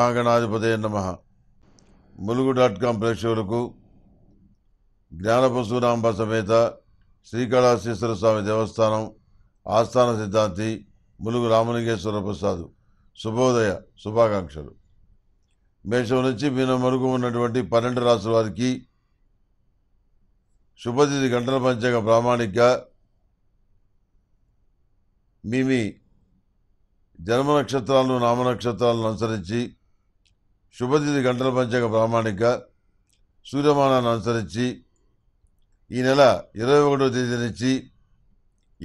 మహాగణాధిపతి నమ Mulugu dot com ప్రేక్షకులకు జ్ఞానపశురాంబ సమేత శ్రీకాళహస్తీశ్వర స్వామి దేవస్థానం ఆస్థాన సిద్ధాంతి ములుగు రామలింగేశ్వర ప్రసాద్ శుభోదయ శుభాకాంక్షలు మేషం నుంచి మీన మరుగు ఉన్నటువంటి పన్నెండు రాసుల వారికి శుభతిథి గంటల పంచక ప్రామాణిక మీ మీ జన్మ నక్షత్రాలను నామనక్షత్రాలను అనుసరించి శుభతిథి గంటల పంచక ప్రామాణిక సూర్యమానాన్ని అనుసరించి ఈ నెల ఇరవై ఒకటో తేదీ నుంచి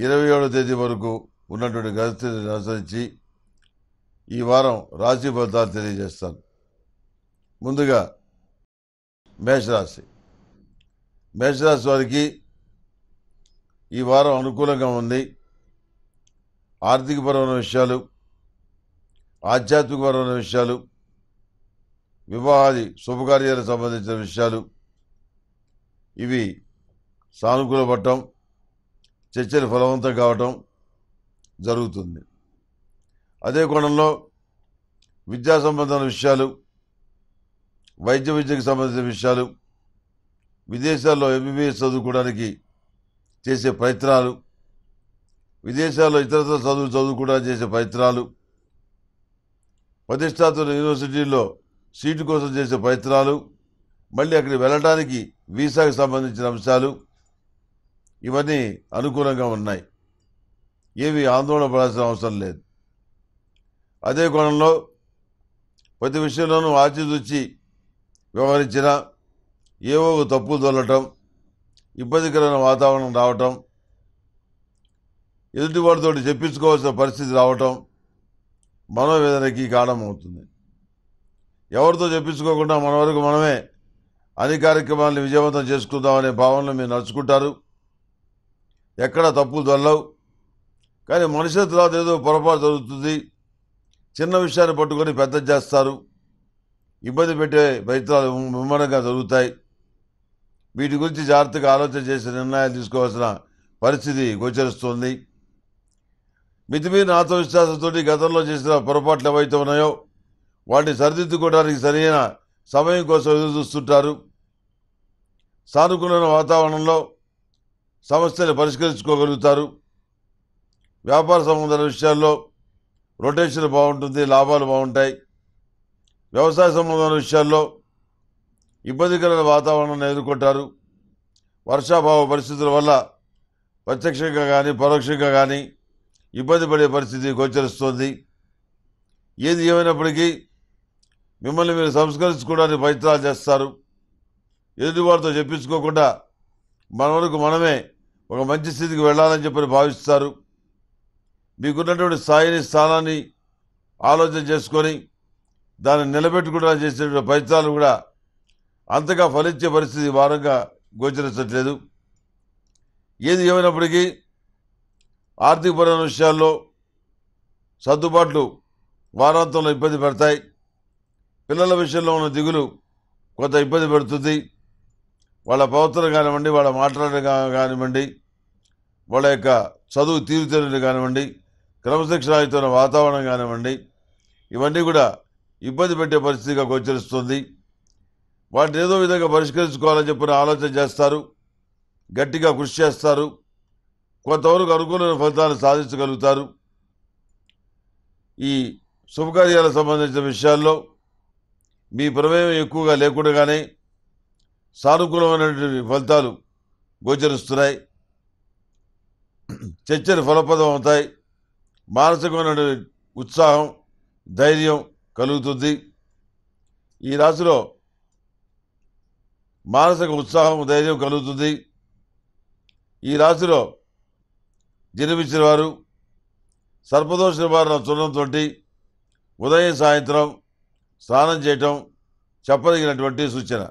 ఇరవై ఏడో తేదీ వరకు ఉన్నటువంటి గ్రహస్థితిని అనుసరించి ఈ వారం రాశి ఫలితాలు తెలియజేస్తాను ముందుగా మేషరాశి మేషరాశి వారికి ఈ వారం అనుకూలంగా ఉంది ఆర్థికపరమైన విషయాలు ఆధ్యాత్మికపరమైన విషయాలు వివాహాది శుభకార్యాలకు సంబంధించిన విషయాలు ఇవి సానుకూలపడటం చర్చలు ఫలవంతం కావటం జరుగుతుంది అదే కోణంలో విద్యా సంబంధమైన విషయాలు వైద్య విద్యకు సంబంధించిన విషయాలు విదేశాల్లో ఎంబీబీఎస్ చదువుకోవడానికి చేసే ప్రయత్నాలు విదేశాల్లో ఇతరత్ర చదువు చదువుకోవడానికి చేసే ప్రయత్నాలు ప్రతిష్టాత్మక యూనివర్సిటీల్లో సీటు కోసం చేసే ప్రయత్నాలు మళ్ళీ అక్కడికి వెళ్ళడానికి వీసాకు సంబంధించిన అంశాలు ఇవన్నీ అనుకూలంగా ఉన్నాయి ఏవి ఆందోళన పడాల్సిన అవసరం లేదు అదే కోణంలో ప్రతి విషయంలోనూ ఆచితూచి వ్యవహరించిన ఏవో తప్పులు తొలటం ఇబ్బందికరమైన వాతావరణం రావటం ఎదుటివాడితో చెప్పించుకోవాల్సిన పరిస్థితి రావటం మనోవేదనకి కారణమవుతుంది ఎవరితో చెప్పించుకోకుండా మన వరకు మనమే అన్ని కార్యక్రమాలను విజయవంతం చేసుకుందామనే భావనలో మీరు నడుచుకుంటారు ఎక్కడ తప్పులు దొల్లవు కానీ మనిషి తర్వాత ఏదో పొరపాటు జరుగుతుంది చిన్న విషయాన్ని పట్టుకొని పెద్ద చేస్తారు ఇబ్బంది పెట్టే ప్రయత్నాలు ముమ్మరంగా జరుగుతాయి వీటి గురించి జాగ్రత్తగా ఆలోచన చేసి నిర్ణయాలు తీసుకోవాల్సిన పరిస్థితి గోచరిస్తోంది మితిమీరిన ఆత్మవిశ్వాసంతో గతంలో చేసిన పొరపాట్లు ఏవైతే ఉన్నాయో వాటిని సరిదిద్దుకోవడానికి సరైన సమయం కోసం ఎదురు చూస్తుంటారు సానుకూలమైన వాతావరణంలో సమస్యలు పరిష్కరించుకోగలుగుతారు వ్యాపార సంబంధాల విషయాల్లో రొటేషన్ బాగుంటుంది లాభాలు బాగుంటాయి వ్యవసాయ సంబంధమైన విషయాల్లో ఇబ్బందికరమైన వాతావరణాన్ని ఎదుర్కొంటారు వర్షాభావ పరిస్థితుల వల్ల ప్రత్యక్షంగా కానీ పరోక్షంగా కానీ ఇబ్బంది పడే పరిస్థితి గోచరిస్తుంది ఏది ఏమైనప్పటికీ మిమ్మల్ని మీరు సంస్కరించుకోవడానికి ప్రయత్నాలు చేస్తారు ఎదుటివారితో చెప్పించుకోకుండా మన వరకు మనమే ఒక మంచి స్థితికి వెళ్ళాలని చెప్పని భావిస్తారు మీకున్నటువంటి స్థాయిని స్థానాన్ని ఆలోచన చేసుకొని దాన్ని నిలబెట్టుకుంటా చేసేటువంటి ప్రయత్నాలు కూడా అంతగా ఫలించే పరిస్థితి వారంగా గోచరించట్లేదు ఏది ఏమైనప్పటికీ ఆర్థికపరమైన విషయాల్లో సర్దుబాట్లు వారాంతంలో ఇబ్బంది పెడతాయి పిల్లల విషయంలో ఉన్న దిగులు కొంత ఇబ్బంది పెడుతుంది వాళ్ళ ప్రవర్తన కానివ్వండి వాళ్ళ మాట్లాడడం కానివ్వండి వాళ్ళ యొక్క చదువు తీరుతీరుని కానివ్వండి క్రమశిక్షణ వాతావరణం కానివ్వండి ఇవన్నీ కూడా ఇబ్బంది పెట్టే పరిస్థితిగా గోచరిస్తుంది వాటిని ఏదో విధంగా పరిష్కరించుకోవాలని చెప్పిన ఆలోచన చేస్తారు గట్టిగా కృషి చేస్తారు కొంతవరకు అనుకూలమైన ఫలితాలు సాధించగలుగుతారు ఈ శుభకార్యాలకు సంబంధించిన విషయాల్లో మీ ప్రమేయం ఎక్కువగా లేకుండానే సానుకూలమైనటువంటి ఫలితాలు గోచరిస్తున్నాయి చర్చలు ఫలప్రదం అవుతాయి మానసికమైన ఉత్సాహం ధైర్యం కలుగుతుంది ఈ రాశిలో మానసిక ఉత్సాహం ధైర్యం కలుగుతుంది ఈ రాశిలో జన్మించిన వారు సర్పదోష నివారణ చూడటంతో ఉదయం సాయంత్రం స్నానం చేయటం చెప్పదగినటువంటి సూచన